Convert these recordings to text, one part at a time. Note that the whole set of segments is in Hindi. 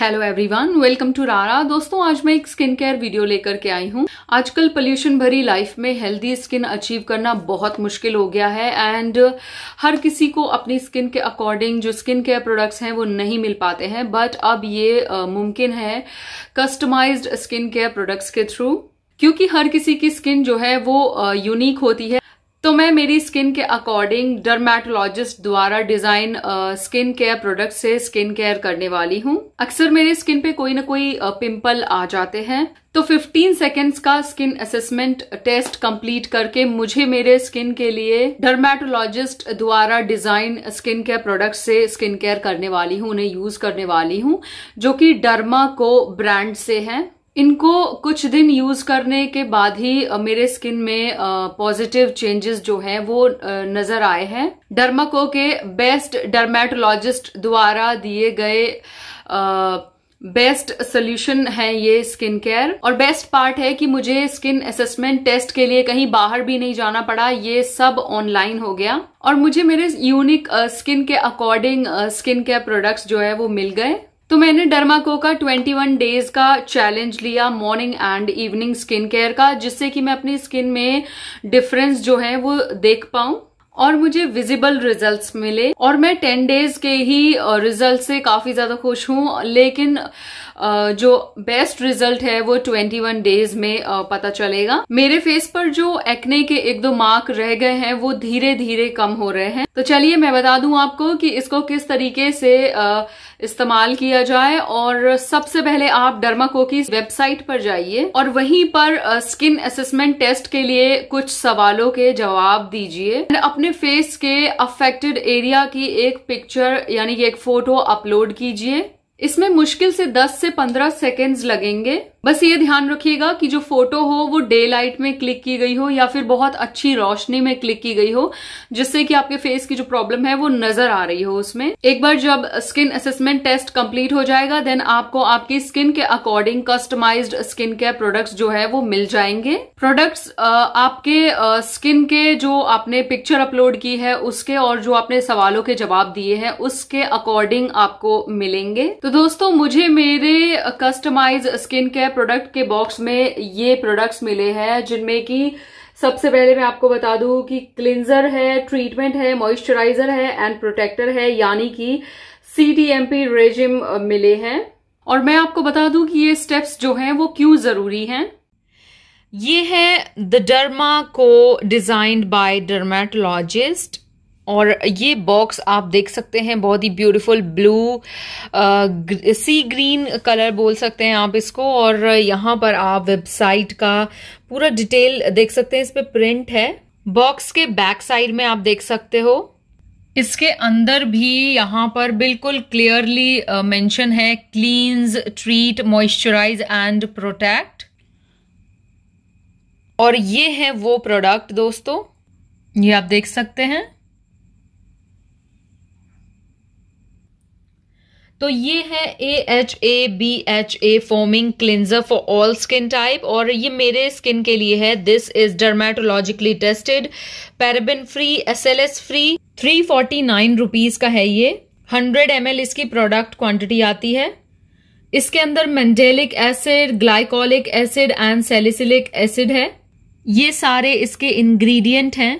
हेलो एवरीवन वेलकम टू रारा दोस्तों आज मैं एक स्किन केयर वीडियो लेकर के आई हूँ आजकल पोल्यूशन भरी लाइफ में हेल्दी स्किन अचीव करना बहुत मुश्किल हो गया है एंड हर किसी को अपनी स्किन के अकॉर्डिंग जो स्किन केयर प्रोडक्ट्स हैं वो नहीं मिल पाते हैं बट अब ये मुमकिन है कस्टमाइज्ड स्किन केयर प्रोडक्ट्स के थ्रू क्योंकि हर किसी की स्किन जो है वो यूनिक होती है तो मैं मेरी स्किन के अकॉर्डिंग डर्मेटोलॉजिस्ट द्वारा डिजाइन स्किन केयर प्रोडक्ट से स्किन केयर करने वाली हूँ अक्सर मेरे स्किन पे कोई ना कोई पिंपल आ जाते हैं तो 15 सेकेंड्स का स्किन असेसमेंट टेस्ट कंप्लीट करके मुझे मेरे स्किन के लिए डर्मेटोलॉजिस्ट द्वारा डिजाइन स्किन केयर प्रोडक्ट से स्किन केयर करने वाली हूँ उन्हें यूज करने वाली हूँ जो कि डर्मा को ब्रांड से है इनको कुछ दिन यूज करने के बाद ही मेरे स्किन में पॉजिटिव चेंजेस जो हैं वो नजर आए हैं डर्माको के बेस्ट डर्मेटोलॉजिस्ट द्वारा दिए गए बेस्ट सोल्यूशन है ये स्किन केयर और बेस्ट पार्ट है कि मुझे स्किन असेसमेंट टेस्ट के लिए कहीं बाहर भी नहीं जाना पड़ा ये सब ऑनलाइन हो गया और मुझे मेरे यूनिक स्किन के अकॉर्डिंग स्किन केयर प्रोडक्ट्स जो है वो मिल गए तो मैंने डर्माको का 21 डेज का चैलेंज लिया morning and evening skin care का जिससे कि मैं अपनी स्किन में डिफरेंस जो है वो देख पाऊं और मुझे विजिबल रिजल्ट्स मिले और मैं 10 डेज के ही रिजल्ट से काफी ज्यादा खुश हूं लेकिन जो बेस्ट रिजल्ट है वो 21 डेज में पता चलेगा मेरे फेस पर जो एक्ने के एक दो मार्क रह गए हैं वो धीरे धीरे कम हो रहे हैं तो चलिए मैं बता दूं आपको कि इसको किस तरीके से इस्तेमाल किया जाए और सबसे पहले आप डर्माको की वेबसाइट पर जाइए और वहीं पर स्किन असेसमेंट टेस्ट के लिए कुछ सवालों के जवाब दीजिए अपने फेस के अफेक्टेड एरिया की एक पिक्चर यानी एक फोटो अपलोड कीजिए इसमें मुश्किल से 10 से 15 सेकेंड्स लगेंगे बस ये ध्यान रखिएगा कि जो फोटो हो वो डे लाइट में क्लिक की गई हो या फिर बहुत अच्छी रोशनी में क्लिक की गई हो जिससे कि आपके फेस की जो प्रॉब्लम है वो नजर आ रही हो उसमें एक बार जब स्किन असेसमेंट टेस्ट कंप्लीट हो जाएगा देन आपको आपकी स्किन के according customize skin care products जो है वो मिल जाएंगे प्रोडक्ट्स आपके स्किन के जो आपने पिक्चर अपलोड की है उसके और जो आपने सवालों के जवाब दिए हैं उसके अकॉर्डिंग आपको मिलेंगे तो दोस्तों मुझे मेरे कस्टमाइज स्किन केयर प्रोडक्ट के बॉक्स में ये प्रोडक्ट्स मिले हैं जिनमें कि सबसे पहले मैं आपको बता दूं कि क्लिनजर है ट्रीटमेंट है मॉइस्चराइजर है एंड प्रोटेक्टर है यानी कि C T M P regime मिले हैं और मैं आपको बता दूं कि ये स्टेप्स जो हैं वो क्यों ज़रूरी हैं ये है the derma co designed by dermatologist और ये बॉक्स आप देख सकते हैं बहुत ही beautiful blue sea green colour बोल सकते हैं आप इसको और यहाँ पर आप वेबसाइट का पूरा डिटेल देख सकते हैं इस पर प्रिंट है बॉक्स के बैक साइड में आप देख सकते हो इसके अंदर भी यहाँ पर बिल्कुल क्लियरली मेंशन uh, है cleanse treat moisturize and protect और ये है वो प्रोडक्ट दोस्तों ये आप देख सकते हैं तो ये है A H A B H A foaming cleanser for all skin type और ये मेरे स्किन के लिए है this is dermatologically tested paraben free S L S free three forty nine rupees का है ये हंड्रेड एम एल इसकी प्रोडक्ट क्वांटिटी आती है इसके अंदर mandelic acid glycolic acid and salicylic acid है ये सारे इसके इंग्रेडिएंट हैं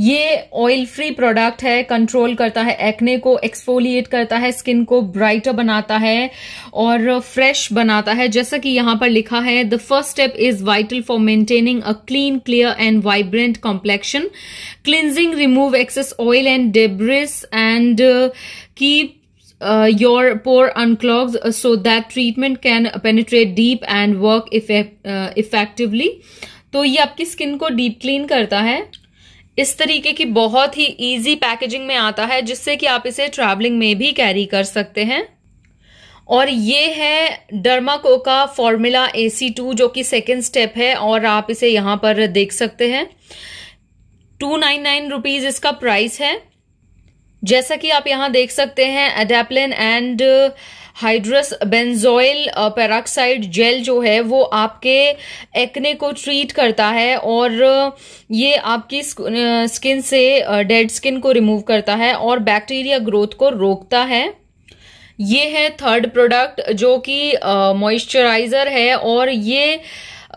ये ऑयल फ्री प्रोडक्ट है कंट्रोल करता है एक्ने को एक्सफोलिएट करता है स्किन को ब्राइटर बनाता है और फ्रेश बनाता है जैसा कि यहां पर लिखा है the first step is vital for maintaining a clean clear and vibrant complexion cleansing remove excess oil and debris and keep uh, your pore unclogs uh, so that treatment can penetrate deep and work effect, uh, effectively तो ये आपकी स्किन को डीप क्लीन करता है इस तरीके की बहुत ही इजी पैकेजिंग में आता है जिससे कि आप इसे ट्रैवलिंग में भी कैरी कर सकते हैं और ये है डर्माको का फॉर्मूला ए सी टू जो कि सेकेंड स्टेप है और आप इसे यहाँ पर देख सकते हैं टू नाइन नाइन रुपीज़ इसका प्राइस है जैसा कि आप यहाँ देख सकते हैं adapalene and hydrous benzoyl peroxide gel जो है वो आपके एक्ने को ट्रीट करता है और uh, ये आपकी स्किन uh, से डेड uh, स्किन को रिमूव करता है और बैक्टीरिया ग्रोथ को रोकता है ये है थर्ड प्रोडक्ट जो कि मॉइस्चराइज़र है और ये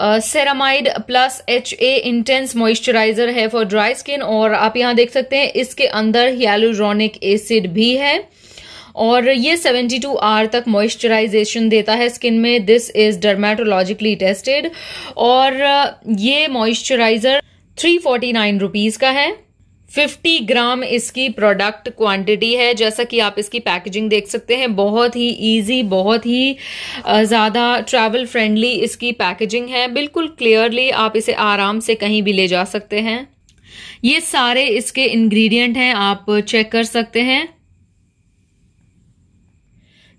ceramide plus H A intense moisturizer है फॉर ड्राई स्किन और आप यहां देख सकते हैं इसके अंदर हियालुरोनिक एसिड भी है और ये 72 टू आवर तक मॉइस्चराइजेशन देता है स्किन में दिस इज डर्मेटोलॉजिकली टेस्टेड और ये moisturizer three forty nine rupees का है 50 ग्राम इसकी प्रोडक्ट क्वांटिटी है जैसा कि आप इसकी पैकेजिंग देख सकते हैं बहुत ही इजी बहुत ही ज़्यादा ट्रैवल फ्रेंडली इसकी पैकेजिंग है बिल्कुल क्लियरली आप इसे आराम से कहीं भी ले जा सकते हैं ये सारे इसके इंग्रेडिएंट हैं आप चेक कर सकते हैं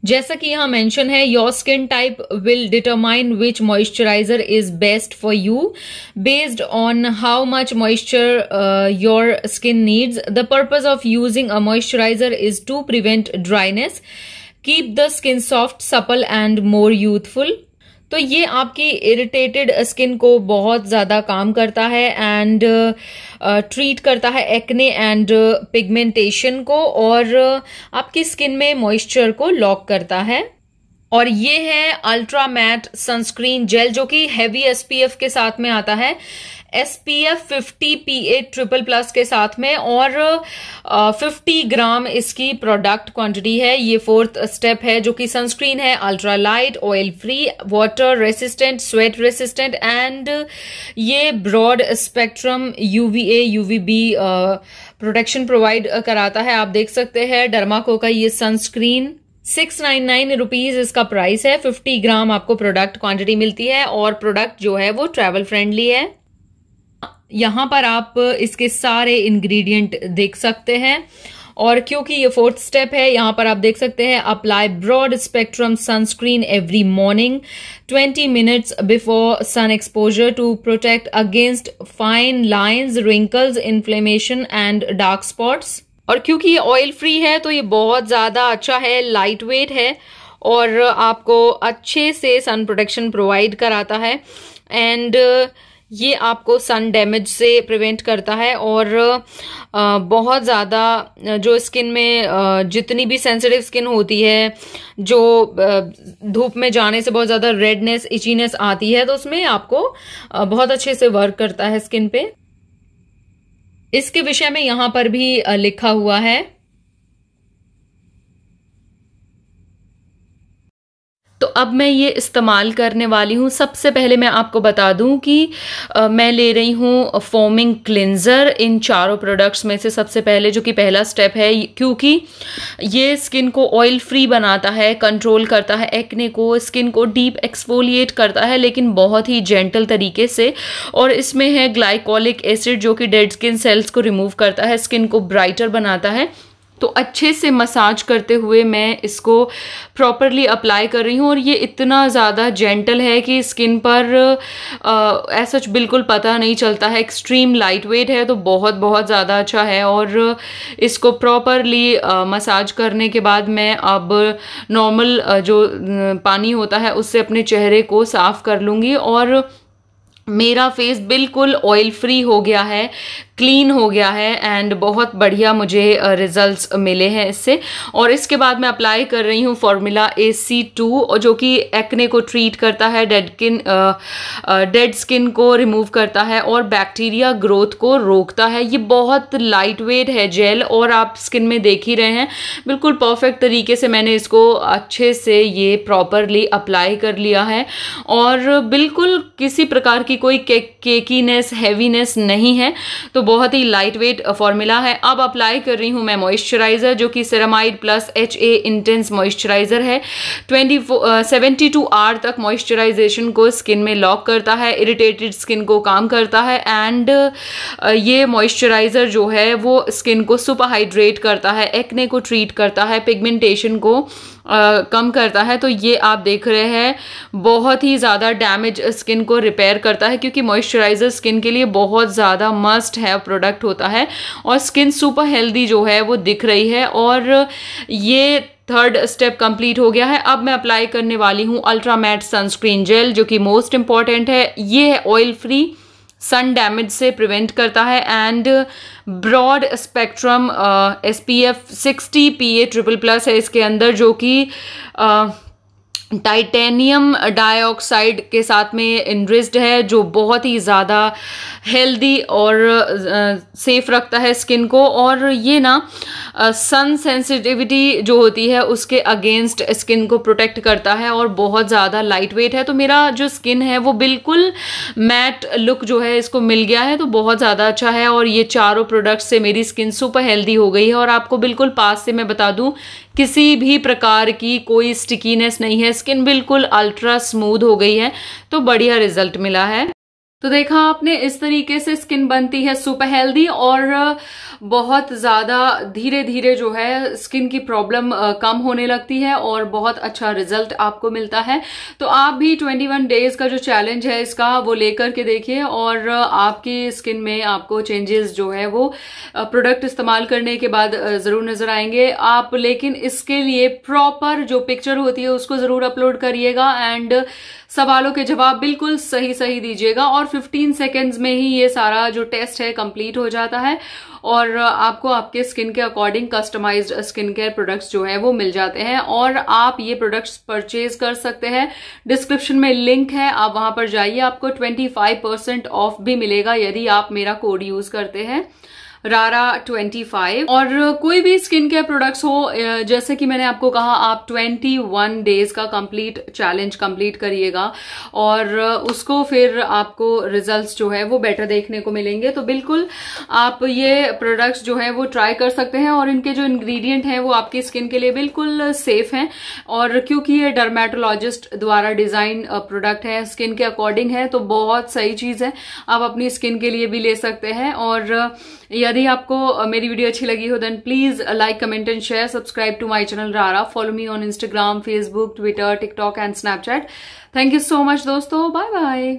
जैसा कि यहाँ मेंशन है your skin type will determine which moisturizer is best for you based on how much moisture your skin needs the purpose of using a moisturizer is to prevent dryness keep the skin soft supple and more youthful तो ये आपकी इरिटेटेड स्किन को बहुत ज़्यादा काम करता है एंड ट्रीट uh, करता है एक्ने एंड पिगमेंटेशन को और uh, आपकी स्किन में मॉइस्चर को लॉक करता है और ये है अल्ट्रा मैट सनस्क्रीन जेल जो कि हैवी एसपीएफ के साथ में आता है S P F fifty P A triple plus के साथ में और फिफ्टी ग्राम इसकी प्रोडक्ट क्वांटिटी है ये फोर्थ स्टेप है जो कि सनस्क्रीन है ultra light oil free water resistant sweat resistant and ये broad spectrum A V B protection provide कराता है आप देख सकते हैं डर्माको का ये sunscreen six nine nine rupees इसका प्राइस है फिफ्टी ग्राम आपको प्रोडक्ट क्वांटिटी मिलती है और प्रोडक्ट जो है वो ट्रैवल फ्रेंडली है यहाँ पर आप इसके सारे इंग्रेडिएंट देख सकते हैं और क्योंकि ये फोर्थ स्टेप है यहाँ पर आप देख सकते हैं apply broad spectrum sunscreen every morning 20 minutes before sun exposure to protect against fine lines wrinkles inflammation and dark spots और क्योंकि ये ऑयल फ्री है तो ये बहुत ज़्यादा अच्छा है लाइट वेट है और आपको अच्छे से सन प्रोटेक्शन प्रोवाइड कराता है एंड uh, ये आपको सन डैमेज से प्रिवेंट करता है और बहुत ज़्यादा जो स्किन में जितनी भी सेंसिटिव स्किन होती है जो धूप में जाने से बहुत ज़्यादा रेडनेस इचीनेस आती है तो उसमें आपको बहुत अच्छे से वर्क करता है स्किन पे इसके विषय में यहाँ पर भी लिखा हुआ है अब मैं ये इस्तेमाल करने वाली हूँ सबसे पहले मैं आपको बता दूँ कि आ, मैं ले रही हूँ फोमिंग क्लिनज़र इन चारों प्रोडक्ट्स में से सबसे पहले जो कि पहला स्टेप है क्योंकि ये स्किन को ऑयल फ्री बनाता है कंट्रोल करता है एक्ने को स्किन को डीप एक्सफोलिएट करता है लेकिन बहुत ही जेंटल तरीके से और इसमें है ग्लाइकोलिक एसिड जो कि डेड स्किन सेल्स को रिमूव करता है स्किन को ब्राइटर बनाता है तो अच्छे से मसाज करते हुए मैं इसको प्रॉपरली अप्लाई कर रही हूँ और ये इतना ज़्यादा जेंटल है कि स्किन पर ऐसा बिल्कुल पता नहीं चलता है एक्सट्रीम लाइट वेट है तो बहुत बहुत ज़्यादा अच्छा है और इसको प्रॉपरली मसाज करने के बाद मैं अब नॉर्मल जो पानी होता है उससे अपने चेहरे को साफ़ कर लूँगी और मेरा फेस बिल्कुल ऑयल फ्री हो गया है क्लीन हो गया है एंड बहुत बढ़िया मुझे रिजल्ट्स मिले हैं इससे और इसके बाद मैं अप्लाई कर रही हूँ फार्मूला ए सी टू जो कि एक्ने को ट्रीट करता है डेड किन डेड स्किन को रिमूव करता है और बैक्टीरिया ग्रोथ को रोकता है ये बहुत लाइट वेट है जेल और आप स्किन में देख ही रहे हैं बिल्कुल परफेक्ट तरीके से मैंने इसको अच्छे से ये प्रॉपरली अप्लाई कर लिया है और बिल्कुल किसी प्रकार की कोई केकीनेस हैवीनेस नहीं है तो बहुत ही लाइट वेट फॉर्मूला है अब अप्लाई कर रही हूँ मैं मॉइस्चराइज़र जो कि ceramide plus H A intense moisturizer है ट्वेंटी सेवेंटी टू आर तक मॉइस्चराइजेशन को स्किन में लॉक करता है इरिटेटेड स्किन को काम करता है एंड uh, uh, ये मॉइस्चराइज़र जो है वो स्किन को सुपर हाइड्रेट करता है एक्ने को ट्रीट करता है पिगमेंटेशन को आ, uh, कम करता है तो ये आप देख रहे हैं बहुत ही ज़्यादा डैमेज स्किन को रिपेयर करता है क्योंकि मॉइस्चराइज़र स्किन के लिए बहुत ज़्यादा मस्ट है प्रोडक्ट होता है और स्किन सुपर हेल्दी जो है वो दिख रही है और ये थर्ड स्टेप कंप्लीट हो गया है अब मैं अप्लाई करने वाली हूँ अल्ट्रा मैट सनस्क्रीन जेल जो कि मोस्ट इम्पॉर्टेंट है ये है ऑयल फ्री सन डैमेज से प्रिवेंट करता है and broad spectrum S P F sixty P A triple plus है इसके अंदर जो कि uh, टाइटेनियम डाइऑक्साइड के साथ में इनरिस्ड है जो बहुत ही ज़्यादा हेल्दी और सेफ रखता है स्किन को और ये ना सन सेंसिटिविटी जो होती है उसके अगेंस्ट स्किन को प्रोटेक्ट करता है और बहुत ज़्यादा लाइट वेट है तो मेरा जो स्किन है वो बिल्कुल मैट लुक जो है इसको मिल गया है तो बहुत ज़्यादा अच्छा है और ये चारों प्रोडक्ट्स से मेरी स्किन सुपर हेल्दी हो गई है और आपको बिल्कुल पास से मैं बता दूँ किसी भी प्रकार की कोई स्टिकीनेस नहीं है स्किन बिल्कुल अल्ट्रा स्मूद हो गई है तो बढ़िया रिजल्ट मिला है तो देखा आपने इस तरीके से स्किन बनती है सुपर हेल्दी और बहुत ज़्यादा धीरे धीरे जो है स्किन की प्रॉब्लम कम होने लगती है और बहुत अच्छा रिजल्ट आपको मिलता है तो आप भी 21 डेज का जो चैलेंज है इसका वो लेकर के देखिए और आपकी स्किन में आपको चेंजेस जो है वो प्रोडक्ट इस्तेमाल करने के बाद ज़रूर नज़र आएंगे आप लेकिन इसके लिए प्रॉपर जो पिक्चर होती है उसको ज़रूर अपलोड करिएगा एंड सवालों के जवाब बिल्कुल सही सही दीजिएगा और 15 सेकेंड्स में ही ये सारा जो टेस्ट है कंप्लीट हो जाता है और आपको आपके स्किन के according customized skin care products जो है वो मिल जाते हैं और आप ये प्रोडक्ट्स परचेज कर सकते हैं डिस्क्रिप्शन में लिंक है आप वहां पर जाइए आपको 25% ऑफ भी मिलेगा यदि आप मेरा कोड यूज करते हैं रारा 25 और कोई भी स्किन केयर प्रोडक्ट्स हो जैसे कि मैंने आपको कहा आप 21 डेज का कंप्लीट चैलेंज कंप्लीट करिएगा और उसको फिर आपको रिजल्ट्स जो है वो बेटर देखने को मिलेंगे तो बिल्कुल आप ये प्रोडक्ट्स जो है वो ट्राई कर सकते हैं और इनके जो इंग्रेडिएंट हैं वो आपकी स्किन के लिए बिल्कुल सेफ हैं और क्योंकि ये डर्मेटोलॉजिस्ट द्वारा डिजाइन प्रोडक्ट है स्किन के अकॉर्डिंग है तो बहुत सही चीज है आप अपनी स्किन के लिए भी ले सकते हैं और यदि आपको मेरी वीडियो अच्छी लगी हो then please like comment and share subscribe to my channel रारा follow me on Instagram Facebook Twitter TikTok and Snapchat thank you so much दोस्तों बाय बाय